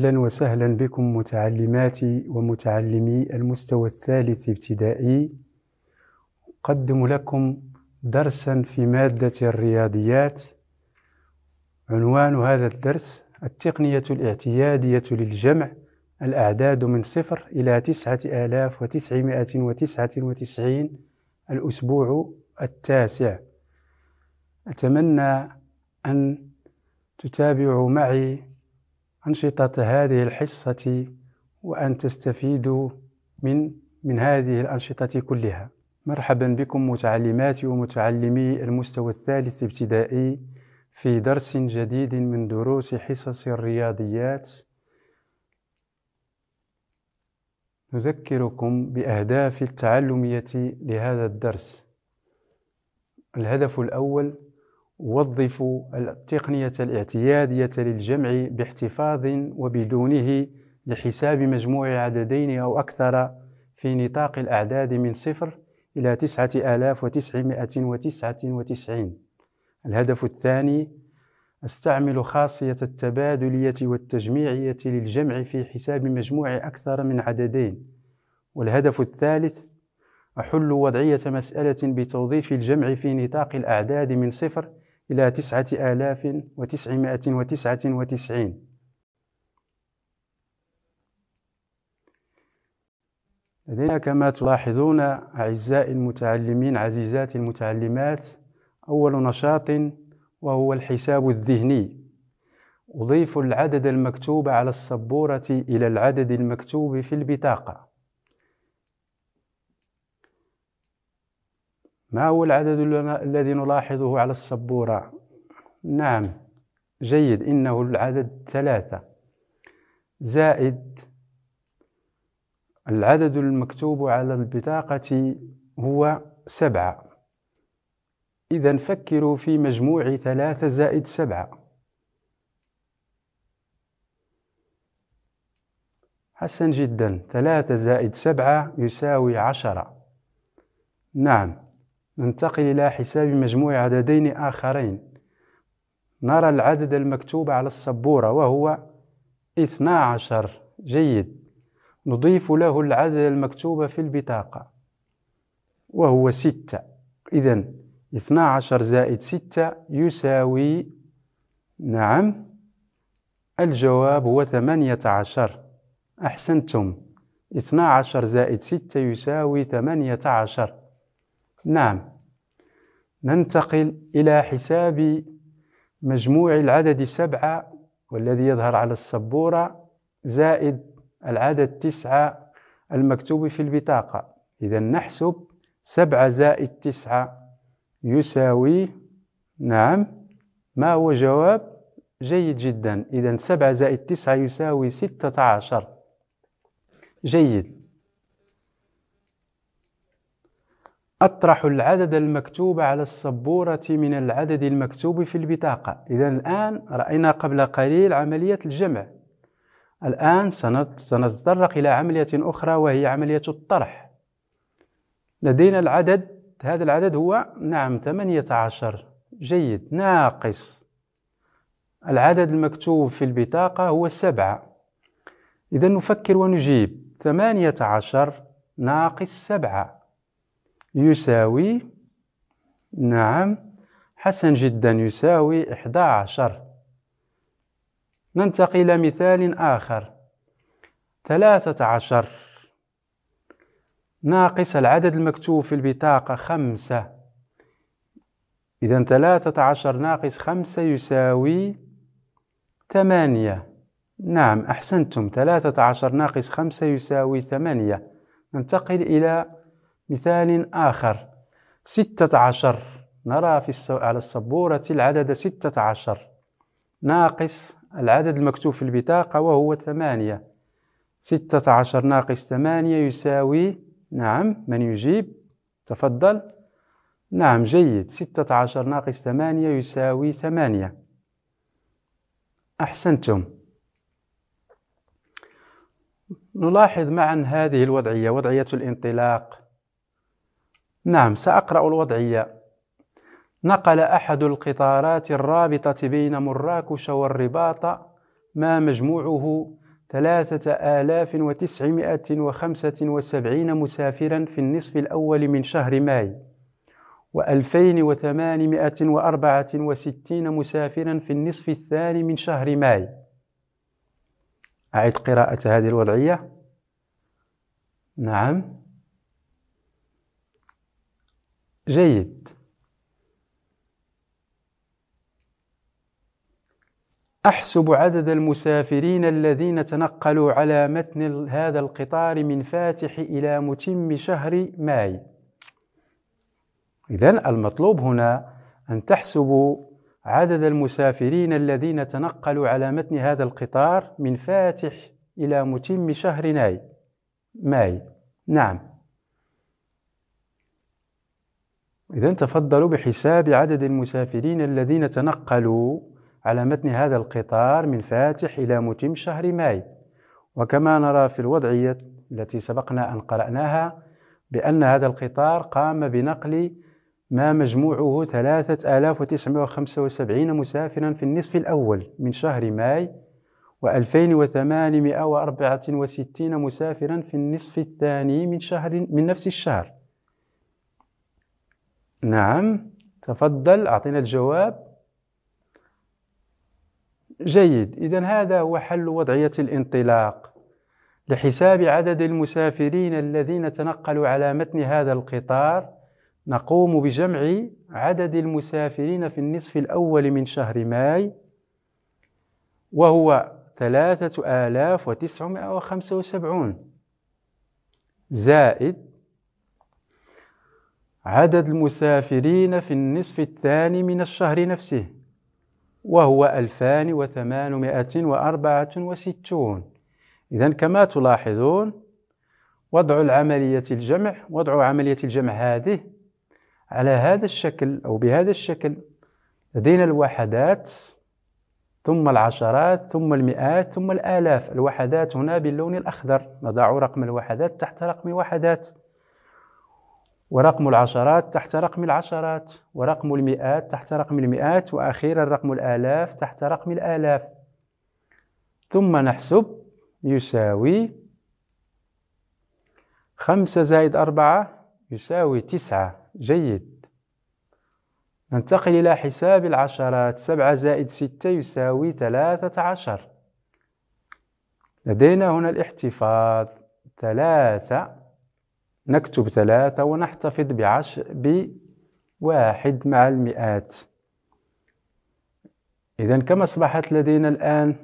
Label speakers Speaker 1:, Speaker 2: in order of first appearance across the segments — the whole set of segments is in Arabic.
Speaker 1: أهلا وسهلا بكم متعلماتي ومتعلمي المستوى الثالث ابتدائي أقدم لكم درسا في مادة الرياضيات عنوان هذا الدرس التقنية الاعتيادية للجمع الأعداد من صفر إلى تسعة آلاف وتسعمائة وتسعة وتسعين الأسبوع التاسع أتمنى أن تتابعوا معي أنشطة هذه الحصة وأن تستفيدوا من من هذه الأنشطة كلها مرحبا بكم متعلماتي ومتعلمي المستوى الثالث ابتدائي في درس جديد من دروس حصص الرياضيات نذكركم بأهداف التعلمية لهذا الدرس الهدف الأول وظفوا التقنية الاعتيادية للجمع باحتفاظ وبدونه لحساب مجموع عددين أو أكثر في نطاق الأعداد من صفر إلى تسعة آلاف وتسعمائة وتسعة وتسعين الهدف الثاني استعمل خاصية التبادلية والتجميعية للجمع في حساب مجموع أكثر من عددين والهدف الثالث أحل وضعية مسألة بتوظيف الجمع في نطاق الأعداد من صفر إلى تسعة آلاف وتسعمائة وتسعة وتسعين لدينا كما تلاحظون أعزائي المتعلمين عزيزات المتعلمات أول نشاط وهو الحساب الذهني أضيف العدد المكتوب على السبورة إلى العدد المكتوب في البطاقة ما هو العدد الذي نلاحظه على السبورة نعم جيد إنه العدد ثلاثة زائد العدد المكتوب على البطاقة هو سبعة إذا فكروا في مجموع ثلاثة زائد سبعة حسن جدا ثلاثة زائد سبعة يساوي عشرة نعم ننتقل إلى حساب مجموع عددين آخرين نرى العدد المكتوب على السبورة وهو 12 جيد نضيف له العدد المكتوب في البطاقة وهو ستة إذا 12 زائد ستة يساوي نعم الجواب هو 18 أحسنتم 12 زائد ستة يساوي 18 نعم ننتقل إلى حساب مجموع العدد سبعة والذي يظهر على السبورة زائد العدد تسعة المكتوب في البطاقة إذا نحسب سبعة زائد تسعة يساوي نعم ما هو جواب جيد جدا إذا سبعة زائد تسعة يساوي ستة عشر جيد أطرح العدد المكتوب على السبورة من العدد المكتوب في البطاقة إذا الآن رأينا قبل قليل عملية الجمع الآن سنتطرق إلى عملية أخرى وهي عملية الطرح لدينا العدد هذا العدد هو نعم 18 جيد ناقص العدد المكتوب في البطاقة هو سبعة إذا نفكر ونجيب 18 ناقص سبعة يساوي نعم حسن جدا يساوي 11 عشر ننتقل إلى مثال آخر ثلاثة عشر ناقص العدد المكتوب في البطاقة خمسة إذا ثلاثة عشر ناقص خمسة يساوي ثمانية نعم أحسنتم ثلاثة عشر ناقص خمسة يساوي ثمانية ننتقل إلى مثال آخر ستة عشر نرى في على السبورة العدد ستة عشر ناقص العدد المكتوب في البطاقة وهو ثمانية ستة عشر ناقص ثمانية يساوي نعم من يجيب تفضل نعم جيد ستة عشر ناقص ثمانية يساوي ثمانية أحسنتم نلاحظ معا هذه الوضعية وضعية الانطلاق نعم سأقرأ الوضعية نقل أحد القطارات الرابطة بين مراكش والرباط ما مجموعه ثلاثة آلاف وتسعمائة وخمسة وسبعين مسافرا في النصف الأول من شهر ماي و وستين مسافرا في النصف الثاني من شهر ماي أعد قراءة هذه الوضعية نعم جيد احسب عدد المسافرين الذين تنقلوا على متن هذا القطار من فاتح الى متم شهر ماي اذا المطلوب هنا ان تحسبوا عدد المسافرين الذين تنقلوا على متن هذا القطار من فاتح الى متم شهر ناي ماي نعم إذا تفضلوا بحساب عدد المسافرين الذين تنقلوا على متن هذا القطار من فاتح إلى متم شهر ماي وكما نرى في الوضعية التي سبقنا أن قرأناها بأن هذا القطار قام بنقل ما مجموعه 3975 مسافرا في النصف الأول من شهر ماي و2864 مسافرا في النصف الثاني من شهر من نفس الشهر نعم تفضل أعطينا الجواب جيد إذا هذا هو حل وضعية الانطلاق لحساب عدد المسافرين الذين تنقلوا على متن هذا القطار نقوم بجمع عدد المسافرين في النصف الأول من شهر ماي وهو ثلاثة آلاف وتسعمائة وخمسة وسبعون زائد عدد المسافرين في النصف الثاني من الشهر نفسه وهو 2864 إذا كما تلاحظون وضع العملية الجمع وضع عملية الجمع هذه على هذا الشكل أو بهذا الشكل لدينا الوحدات ثم العشرات ثم المئات ثم الآلاف الوحدات هنا باللون الأخضر نضع رقم الوحدات تحت رقم وحدات ورقم العشرات تحت رقم العشرات ورقم المئات تحت رقم المئات وأخيرا رقم الآلاف تحت رقم الآلاف ثم نحسب يساوي خمسة زائد أربعة يساوي تسعة جيد ننتقل إلى حساب العشرات سبعة زائد ستة يساوي ثلاثة عشر لدينا هنا الاحتفاظ ثلاثة نكتب ثلاثة ونحتفظ بعش بواحد مع المئات إذا كم أصبحت لدينا الآن؟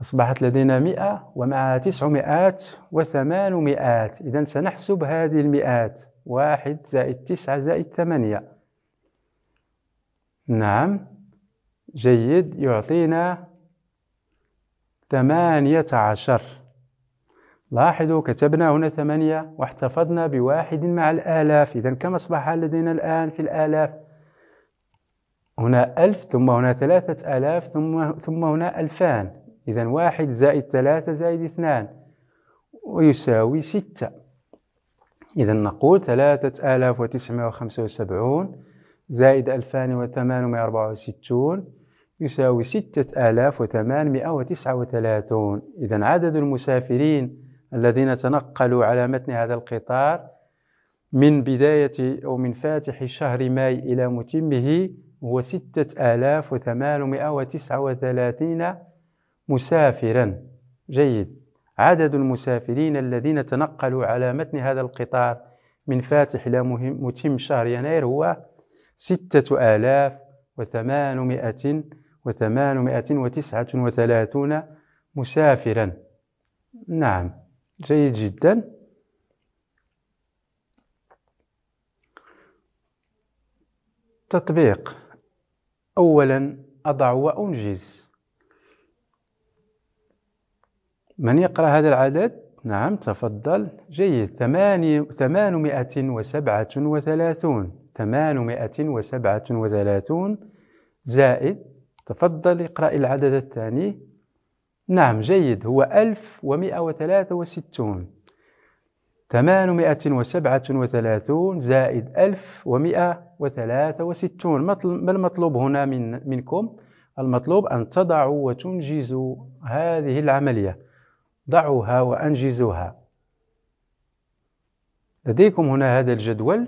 Speaker 1: أصبحت لدينا مئة ومع تسعمائات وثمانمائات إذا سنحسب هذه المئات واحد زائد تسعة زائد ثمانية نعم جيد يعطينا ثمانية عشر لاحظوا كتبنا هنا ثمانية واحتفظنا بواحد مع الآلاف إذا كم أصبح لدينا الآن في الآلاف هنا ألف ثم هنا ثلاثة آلاف ثم, ثم هنا ألفان إذا واحد زائد ثلاثة زائد اثنان ويساوي ستة إذا نقول ثلاثة آلاف وتسعمائة وخمسة وسبعون زائد ألفان وثمانمائة وأربعة وستون يساوي ستة آلاف وثمانمائة وتسعة وثلاثون إذا عدد المسافرين الذين تنقلوا على متن هذا القطار من بداية أو من فاتح شهر ماي إلى متمه هو ستة آلاف وثمانمائة وتسعة وثلاثين مسافرا جيد عدد المسافرين الذين تنقلوا على متن هذا القطار من فاتح إلى متم شهر يناير هو ستة آلاف وثمانمائة وثمانمائة وتسعة وثلاثون مسافرا نعم جيد جدا تطبيق اولا اضع وانجز من يقرا هذا العدد نعم تفضل جيد ثماني ثمانمائة وسبعة وثلاثون ثمانمائة وسبعة وثلاثون زائد تفضل اقرأ العدد الثاني نعم جيد هو 1163 837 زائد 1163 ما المطلوب هنا من منكم؟ المطلوب أن تضعوا وتنجزوا هذه العملية ضعوها وأنجزوها لديكم هنا هذا الجدول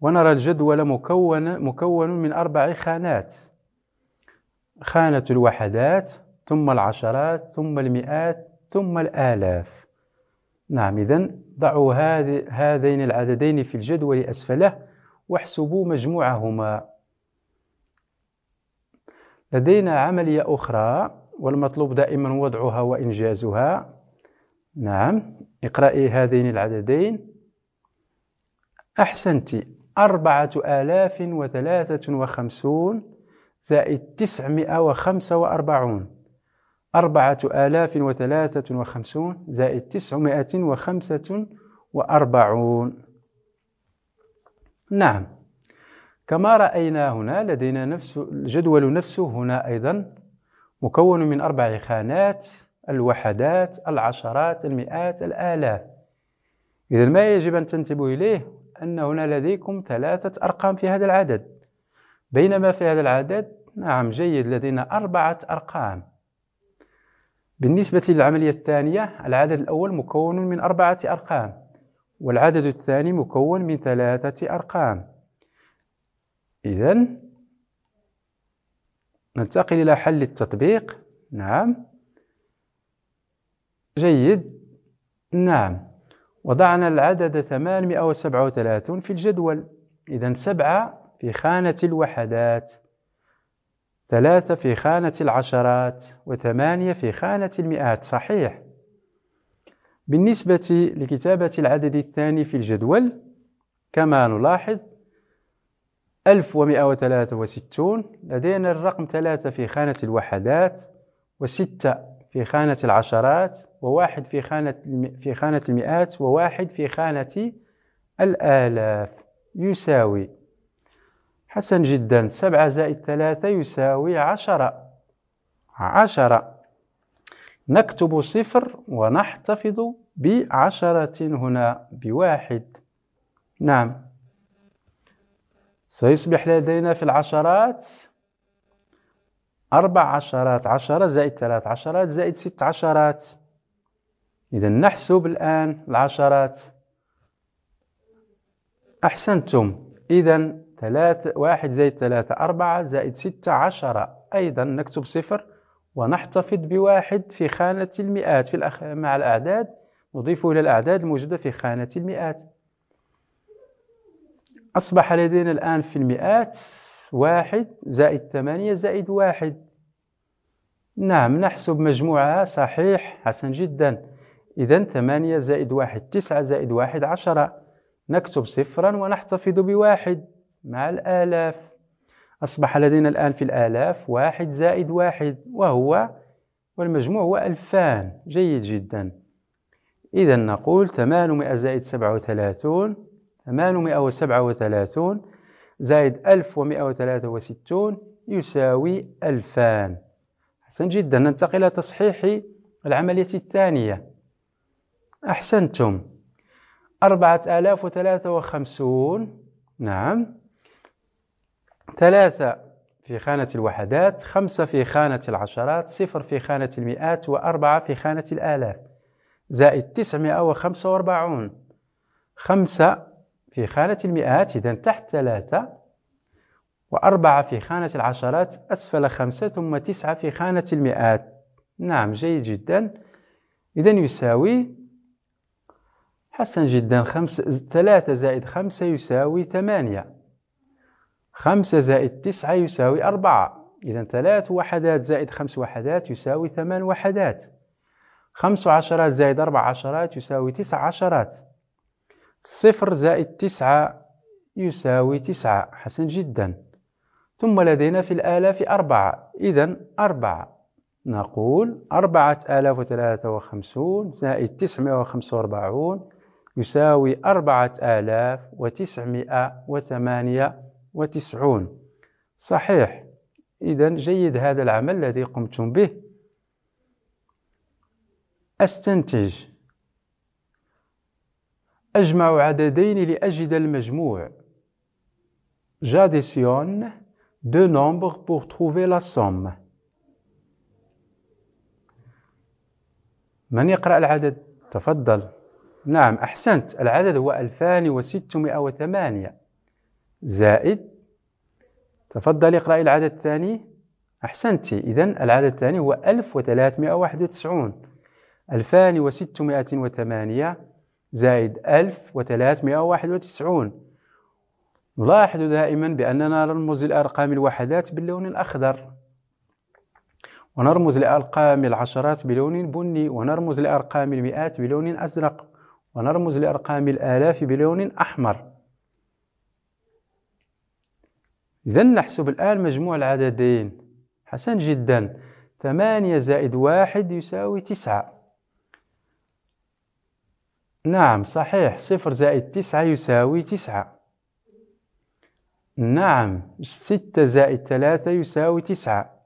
Speaker 1: ونرى الجدول مكون مكون من أربع خانات خانة الوحدات ثم العشرات ثم المئات ثم الآلاف نعم إذا ضعوا هذين العددين في الجدول أسفله واحسبوا مجموعهما لدينا عملية أخرى والمطلوب دائما وضعها وإنجازها نعم اقرأي هذين العددين أحسنت أربعة آلاف وثلاثة وخمسون زائد تسعمائة وخمسة وأربعون أربعة آلاف وثلاثة وخمسون زائد تسعمائة وخمسة وأربعون نعم كما رأينا هنا لدينا نفس الجدول نفسه هنا أيضا مكون من أربع خانات الوحدات العشرات المئات الآلاف إذا ما يجب أن تنتبهوا إليه أن هنا لديكم ثلاثة أرقام في هذا العدد بينما في هذا العدد نعم جيد لدينا أربعة أرقام بالنسبة للعملية الثانية العدد الأول مكون من أربعة أرقام والعدد الثاني مكون من ثلاثة أرقام إذا ننتقل إلى حل التطبيق نعم جيد نعم وضعنا العدد 837 في الجدول إذا سبعة في خانة الوحدات ثلاثة في خانة العشرات وثمانية في خانة المئات صحيح بالنسبة لكتابة العدد الثاني في الجدول كما نلاحظ 1163 لدينا الرقم 3 في خانة الوحدات و6 في خانة العشرات وواحد في خانة في خانة المئات وواحد في خانة الآلاف يساوي حسن جدا سبعة زائد ثلاثة يساوي عشرة عشرة نكتب صفر ونحتفظ بعشرة هنا بواحد نعم سيصبح لدينا في العشرات أربع عشرات عشرة زائد ثلاث عشرات زائد ست عشرات إذا نحسب الآن العشرات أحسنتم إذا ثلاثة واحد زائد ثلاثة أربعة زائد ستة عشرة أيضا نكتب صفر ونحتفظ بواحد في خانة المئات في الأخ... مع الأعداد نضيفه إلى الأعداد الموجودة في خانة المئات أصبح لدينا الآن في المئات واحد زائد ثمانية زائد واحد نعم نحسب مجموعها صحيح حسن جدا إذا ثمانية زائد واحد تسعة زائد واحد عشرة نكتب صفرا ونحتفظ بواحد مع الآلاف أصبح لدينا الآن في الآلاف واحد زائد واحد وهو والمجموع هو ألفان جيد جدا إذا نقول 800 زائد 37 837 زائد 1163 يساوي ألفان حسن جدا ننتقل إلى تصحيح العملية الثانية أحسنتم 4053 نعم ثلاثة في خانة الوحدات خمسة في خانة العشرات صفر في خانة المئات وأربعة في خانة الآلاف زائد تسعمائة وخمسة وأربعون خمسة في خانة المئات إذا تحت ثلاثة وأربعة في خانة العشرات أسفل خمسة ثم تسعة في خانة المئات نعم جيد جدا إذا يساوي حسن جدا خمسة ثلاثة زائد خمسة يساوي ثمانية خمسة زائد تسعة يساوي أربعة إذا ثلاث وحدات زائد خمس وحدات يساوي ثمان وحدات خمس عشرات زائد أربع عشرات يساوي تسع عشرات صفر زائد تسعة يساوي تسعة حسن جدا ثم لدينا في الآلاف أربعة إذا أربعة نقول أربعة آلاف وثلاثة وخمسون زائد تسعمائة وخمسة وأربعون يساوي أربعة آلاف وتسعمائة وثمانية وتسعون صحيح إذا جيد هذا العمل الذي قمتم به أستنتج أجمع عددين لأجد المجموع جاديسيون دو نومبر بور تروفي لا سوم من يقرأ العدد؟ تفضل. نعم أحسنت العدد هو 2608 زائد تفضل اقرأي العدد الثاني أحسنتي إذا العدد الثاني هو 1391 2608 زائد 1391 نلاحظ دائما بأننا نرمز لأرقام الوحدات باللون الأخضر ونرمز لأرقام العشرات بلون بني ونرمز لأرقام المئات بلون أزرق ونرمز لأرقام الآلاف بلون أحمر إذا نحسب الآن مجموع العددين حسن جدا ثمانية زائد واحد يساوي تسعة نعم صحيح صفر زائد تسعة يساوي تسعة نعم ستة زائد ثلاثة يساوي تسعة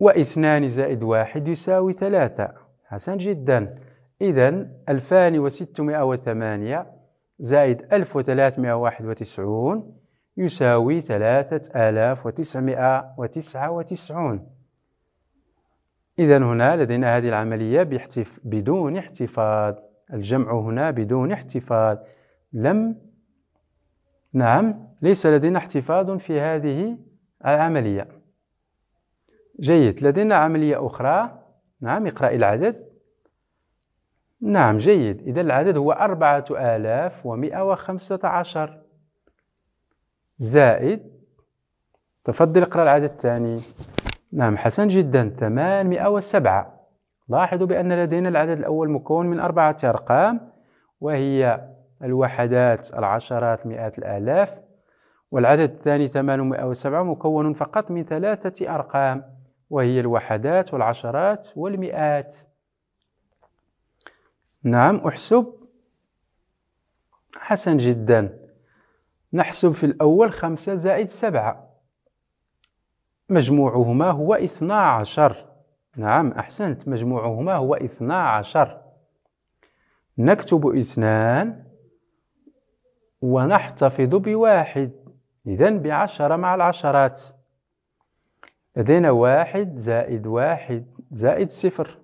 Speaker 1: واثنان زائد واحد يساوي ثلاثة حسن جدا إذا ألفان وستمائة وثمانية زائد ألف وثلاثمائة واحد وتسعون يساوي ثلاثة آلاف وتسعمائة وتسعة وتسعون إذا هنا لدينا هذه العملية بيحتف بدون احتفاظ الجمع هنا بدون احتفاظ لم نعم ليس لدينا احتفاظ في هذه العملية جيد لدينا عملية أخرى نعم اقرأ العدد نعم جيد إذا العدد هو أربعة آلاف ومئة وخمسة عشر زائد تفضل اقرأ العدد الثاني نعم حسن جدا 807 لاحظوا بأن لدينا العدد الأول مكون من أربعة أرقام وهي الوحدات العشرات مئات الآلاف والعدد الثاني 807 مكون فقط من ثلاثة أرقام وهي الوحدات والعشرات والمئات نعم أحسب حسن جدا نحسب في الأول خمسة زائد سبعة مجموعهما هو اثنا عشر نعم أحسنت مجموعهما هو اثنا عشر نكتب اثنان ونحتفظ بواحد إذا بعشرة مع العشرات لدينا واحد زائد واحد زائد صفر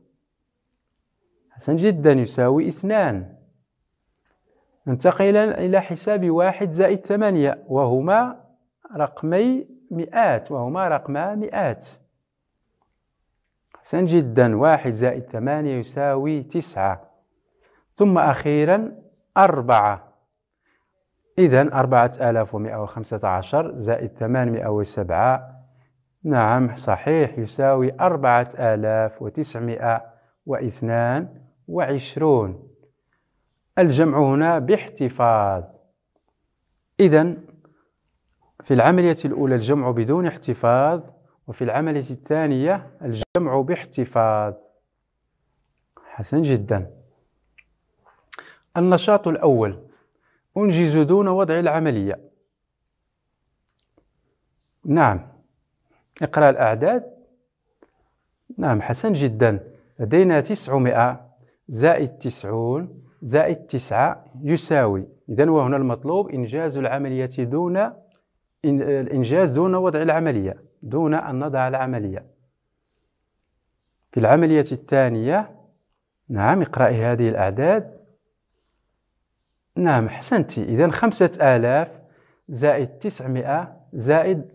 Speaker 1: حسن جدا يساوي اثنان ننتقل إلى حساب واحد زائد ثمانية وهما رقمي مئات وهما رقما مئات حسن جدا واحد زائد ثمانية يساوي تسعة ثم أخيرا أربعة إذا أربعة آلاف ومئة وخمسة عشر زائد ثمانمائة وسبعة نعم صحيح يساوي أربعة آلاف وتسعمائة واثنان وعشرون الجمع هنا باحتفاظ إذا في العملية الأولى الجمع بدون احتفاظ وفي العملية الثانية الجمع باحتفاظ حسن جدا النشاط الأول أنجز دون وضع العملية نعم اقرأ الأعداد نعم حسن جدا لدينا تسعمائة زائد تسعون زائد تسعة يساوي إذا وهنا المطلوب إنجاز العملية دون الإنجاز دون وضع العملية دون أن نضع العملية في العملية الثانية نعم اقرأي هذه الأعداد نعم حسنتي إذا خمسة آلاف زائد تسعمائة زائد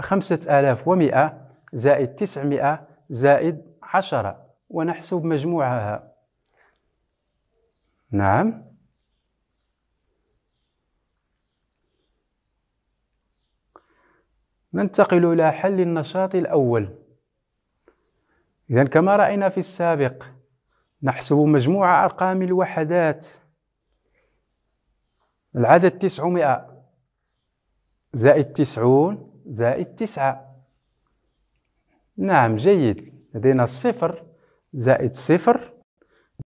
Speaker 1: خمسة آلاف ومائة زائد تسعمائة زائد عشرة ونحسب مجموعها نعم ننتقل إلى حل النشاط الأول إذا كما رأينا في السابق نحسب مجموع أرقام الوحدات العدد تسعمائة زائد تسعون زائد تسعة نعم جيد لدينا صفر زائد صفر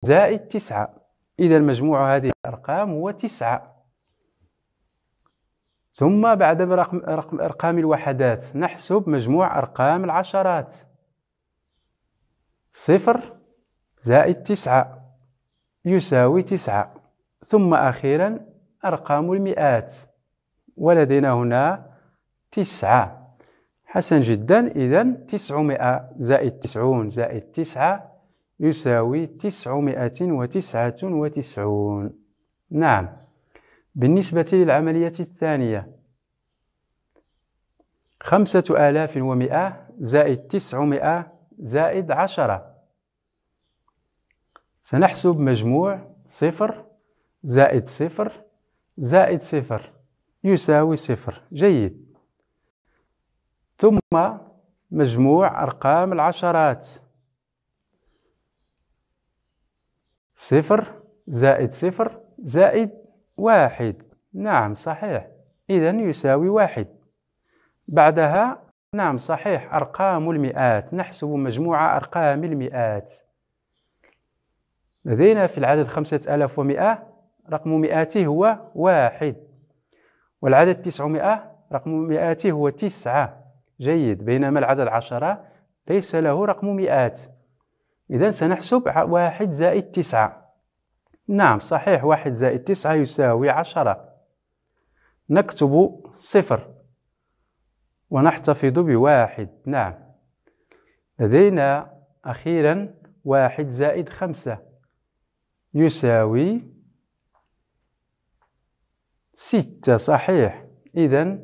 Speaker 1: زائد تسعة إذا مجموع هذه الأرقام هو تسعة ثم بعد برقم رقم أرقام الوحدات نحسب مجموع أرقام العشرات صفر زائد تسعة يساوي تسعة ثم أخيرا أرقام المئات ولدينا هنا تسعة حسن جدا إذا تسعمائة زائد تسعون زائد تسعة يساوي تسعمائة وتسعة وتسعون نعم بالنسبة للعملية الثانية خمسة آلاف ومئة زائد تسعمائة زائد عشرة سنحسب مجموع صفر زائد صفر زائد صفر يساوي صفر جيد ثم مجموع أرقام العشرات صفر زائد صفر زائد واحد نعم صحيح إذا يساوي واحد بعدها نعم صحيح أرقام المئات نحسب مجموع أرقام المئات لدينا في العدد خمسة آلاف ومئة رقم مئاته هو واحد والعدد تسعمائة رقم مئاته هو تسعة جيد بينما العدد عشرة ليس له رقم مئات إذا سنحسب واحد زائد تسعة نعم صحيح واحد زائد تسعة يساوي عشرة نكتب صفر ونحتفظ بواحد نعم لدينا أخيرا واحد زائد خمسة يساوي ستة صحيح إذا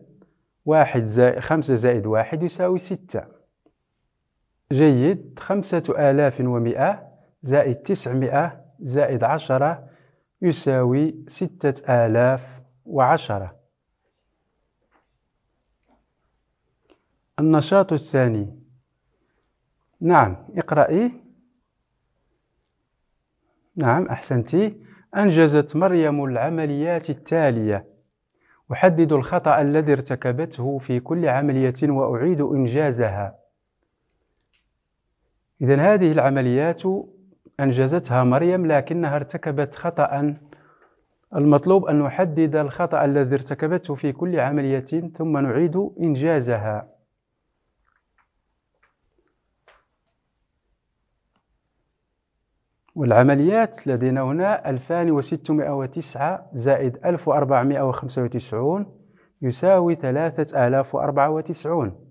Speaker 1: واحد زائد خمسة زائد واحد يساوي ستة جيد خمسة آلاف ومئة زائد تسعمائة زائد عشرة يساوي ستة آلاف وعشرة النشاط الثاني نعم اقرأي نعم أحسنتي أنجزت مريم العمليات التالية أحدد الخطأ الذي ارتكبته في كل عملية وأعيد إنجازها إذا هذه العمليات أنجزتها مريم لكنها ارتكبت خطأ المطلوب أن نحدد الخطأ الذي ارتكبته في كل عملية ثم نعيد إنجازها والعمليات لدينا هنا 2609 زائد 1495 يساوي 3094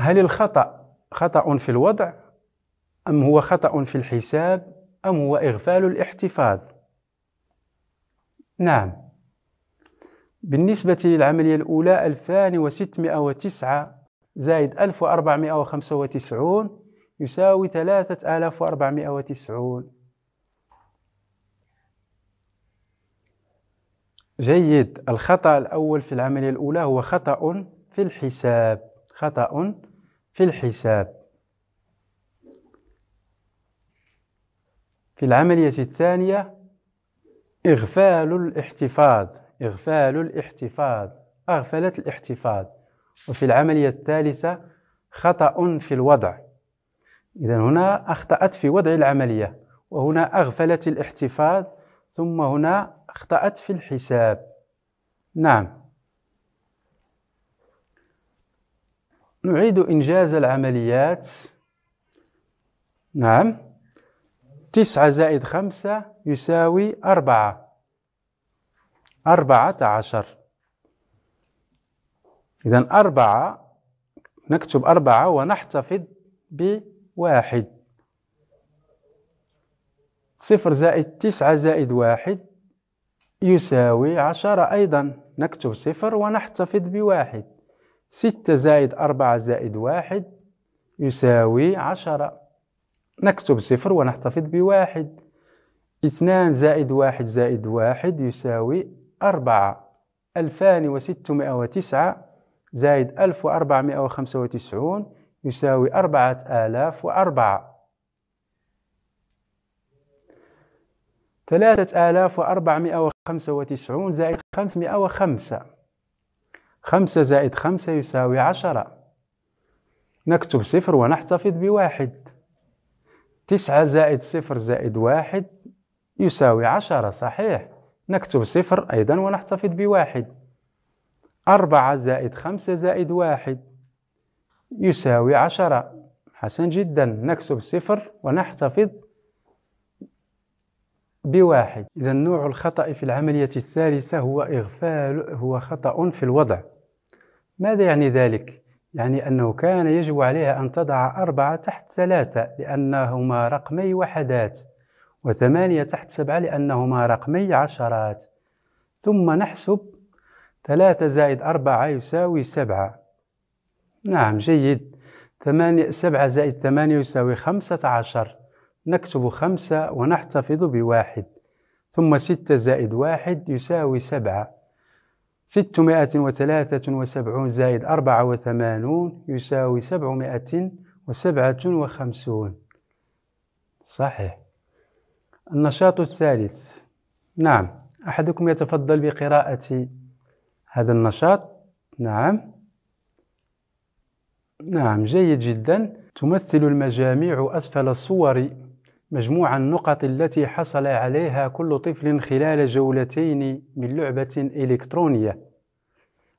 Speaker 1: هل الخطأ خطأ في الوضع أم هو خطأ في الحساب أم هو إغفال الاحتفاظ نعم بالنسبة للعملية الأولى 2609 زائد 1495 يساوي 3490 جيد الخطأ الأول في العملية الأولى هو خطأ في الحساب خطأ في الحساب في العملية الثانية إغفال الاحتفاظ إغفال الاحتفاظ أغفلت الاحتفاظ وفي العملية الثالثة خطأ في الوضع إذا هنا أخطأت في وضع العملية وهنا أغفلت الاحتفاظ ثم هنا أخطأت في الحساب نعم نعيد إنجاز العمليات نعم تسعة زائد خمسة يساوي أربعة أربعة عشر إذا أربعة نكتب أربعة ونحتفظ بواحد صفر زائد تسعة زائد واحد يساوي عشرة أيضا نكتب صفر ونحتفظ بواحد ستة زائد أربعة زائد واحد يساوي عشرة نكتب صفر ونحتفظ بواحد اثنان زائد واحد زائد واحد يساوي أربعة ألفان وستمائة وتسعة زائد ألف وأربعمائة وخمسة وتسعون يساوي أربعة آلاف وأربعة ثلاثة آلاف وأربعمائة وخمسة وتسعون زائد خمسمائة وخمسة خمسة زائد خمسة يساوي عشرة نكتب صفر ونحتفظ بواحد تسعة زائد صفر زائد واحد يساوي عشرة صحيح نكتب صفر أيضا ونحتفظ بواحد أربعة زائد خمسة زائد واحد يساوي عشرة حسن جدا نكتب صفر ونحتفظ بواحد إذا نوع الخطأ في العملية الثالثة هو إغفال هو خطأ في الوضع ماذا يعني ذلك؟ يعني أنه كان يجب عليها أن تضع أربعة تحت ثلاثة لأنهما رقمي وحدات وثمانية تحت سبعة لأنهما رقمي عشرات ثم نحسب ثلاثة زائد أربعة يساوي سبعة نعم جيد ثمانية سبعة زائد ثمانية يساوي خمسة عشر نكتب خمسة ونحتفظ بواحد ثم ستة زائد واحد يساوي سبعة ستمائة وثلاثة وسبعون زائد أربعة وثمانون يساوي سبعمائة وسبعة وخمسون صحيح النشاط الثالث نعم أحدكم يتفضل بقراءة هذا النشاط نعم نعم جيد جدا تمثل المجاميع أسفل الصور مجموع النقط التي حصل عليها كل طفل خلال جولتين من لعبة إلكترونية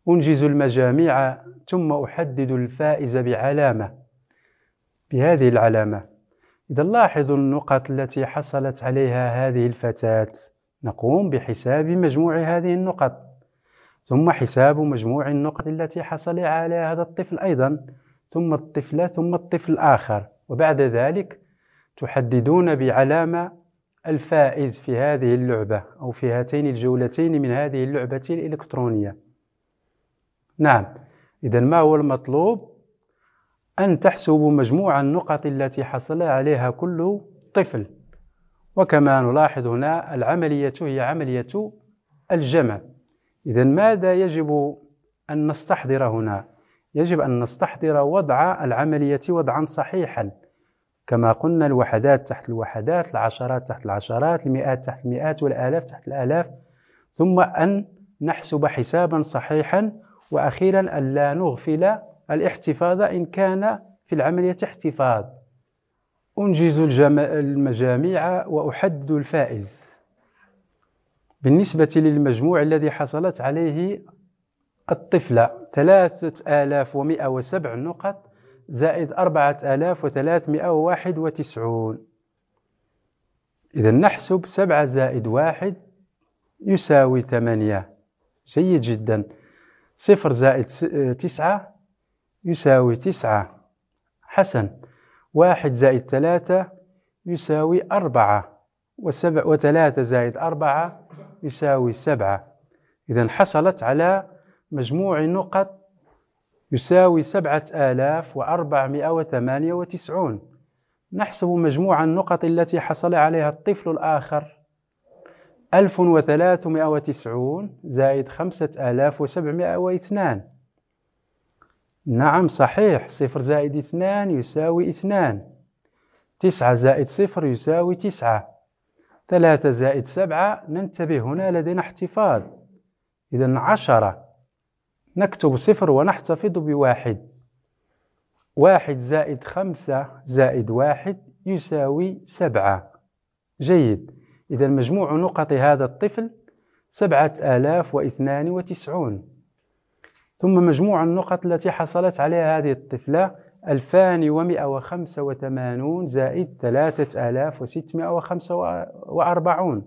Speaker 1: أنجز المجاميع ثم أحدد الفائز بعلامة بهذه العلامة إذا لاحظوا النقط التي حصلت عليها هذه الفتاة نقوم بحساب مجموع هذه النقط ثم حساب مجموع النقط التي حصل على هذا الطفل أيضا ثم الطفلة ثم الطفل الآخر وبعد ذلك تحددون بعلامة الفائز في هذه اللعبة أو في هاتين الجولتين من هذه اللعبة الإلكترونية نعم إذا ما هو المطلوب أن تحسبوا مجموع النقط التي حصل عليها كل طفل وكما نلاحظ هنا العملية هي عملية الجمع إذا ماذا يجب أن نستحضر هنا؟ يجب أن نستحضر وضع العملية وضعا صحيحا كما قلنا الوحدات تحت الوحدات العشرات تحت العشرات المئات تحت المئات والآلاف تحت الآلاف ثم أن نحسب حسابا صحيحا وأخيرا أن لا نغفل الاحتفاظ إن كان في العملية احتفاظ أنجز المجاميع وأحدد الفائز بالنسبة للمجموع الذي حصلت عليه الطفلة ثلاثه الاف وسبع نقط زائد أربعة آلاف وثلاثمائة وواحد وتسعون إذا نحسب سبعة زائد واحد يساوي ثمانية جيد جدا صفر زائد آه، تسعة يساوي تسعة حسن واحد زائد ثلاثة يساوي أربعة وسبع وثلاثة زائد أربعة يساوي سبعة إذا حصلت على مجموع نقط يساوي سبعة آلاف وأربعمائة وثمانية وتسعون نحسب مجموع النقط التي حصل عليها الطفل الآخر ألف وثلاثمائة وتسعون زائد خمسة آلاف وسبعمائة واثنان نعم صحيح صفر زائد اثنان يساوي اثنان تسعة زائد صفر يساوي تسعة ثلاثة زائد سبعة ننتبه هنا لدينا احتفاظ إذا عشرة نكتب صفر ونحتفظ بواحد واحد زائد خمسة زائد واحد يساوي سبعة جيد إذا مجموع نقط هذا الطفل سبعة آلاف واثنان وتسعون ثم مجموع النقط التي حصلت عليها هذه الطفلة ألفان ومئة وخمسة وثمانون زائد ثلاثة آلاف وستمائة وخمسة وأربعون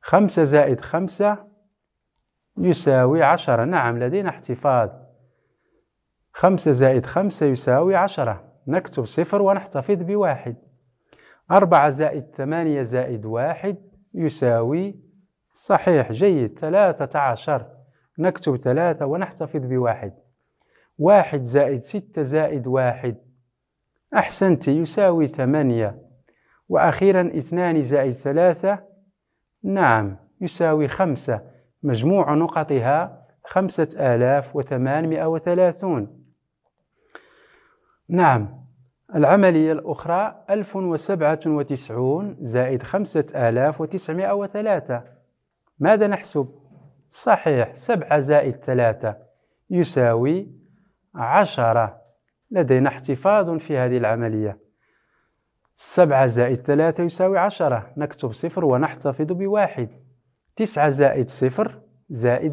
Speaker 1: خمسة زائد خمسة يساوي عشرة نعم لدينا احتفاظ خمسة زائد خمسة يساوي عشرة نكتب صفر ونحتفظ بواحد أربعة زائد ثمانية زائد واحد يساوي صحيح جيد ثلاثة عشر نكتب ثلاثة ونحتفظ بواحد واحد زائد ستة زائد واحد أحسنت يساوي ثمانية وأخيرا اثنان زائد ثلاثة نعم يساوي خمسة مجموع نقطها خمسة آلاف وثمانمائة وثلاثون نعم العملية الأخرى ألف وسبعة وتسعون زائد خمسة آلاف وتسعمائة وثلاثة ماذا نحسب؟ صحيح سبعة زائد ثلاثة يساوي عشرة لدينا احتفاظ في هذه العملية سبعة زائد ثلاثة يساوي عشرة نكتب صفر ونحتفظ بواحد تسعة زائد صفر زائد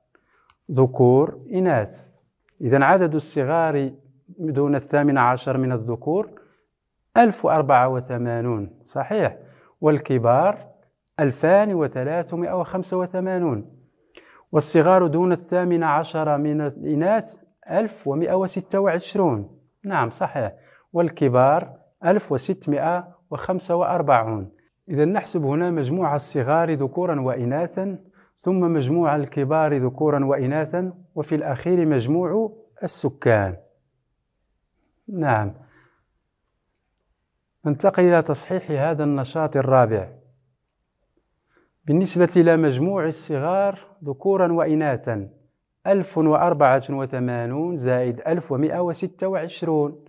Speaker 1: ذكور إناث إذا عدد الصغار دون الثامن عشر من الذكور 1084 صحيح والكبار 2385 والصغار دون الثامن عشر من الإناث 1126 نعم صحيح والكبار 1645 إذا نحسب هنا مجموع الصغار ذكورا وإناثا ثم مجموع الكبار ذكورا وإناثا وفي الأخير مجموع السكان نعم ننتقل إلى تصحيح هذا النشاط الرابع بالنسبة إلى مجموع الصغار ذكورا وإناثا 1084 زائد 1126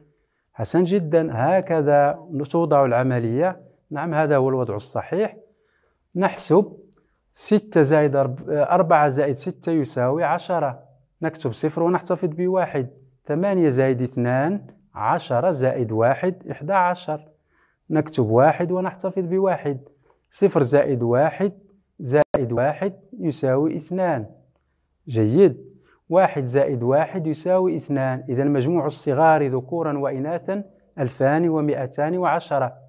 Speaker 1: حسن جدا هكذا توضع العملية نعم هذا هو الوضع الصحيح نحسب 6 زائد 4 زائد 6 يساوي 10 نكتب صفر ونحتفظ بواحد 8 زائد 2 10 زائد 1 11 نكتب واحد ونحتفظ بواحد صفر زائد واحد زائد واحد يساوي اثنان جيد واحد زائد واحد يساوي اثنان إذا مجموع الصغار ذكورا وإناثا ألفان ومئتان وعشرة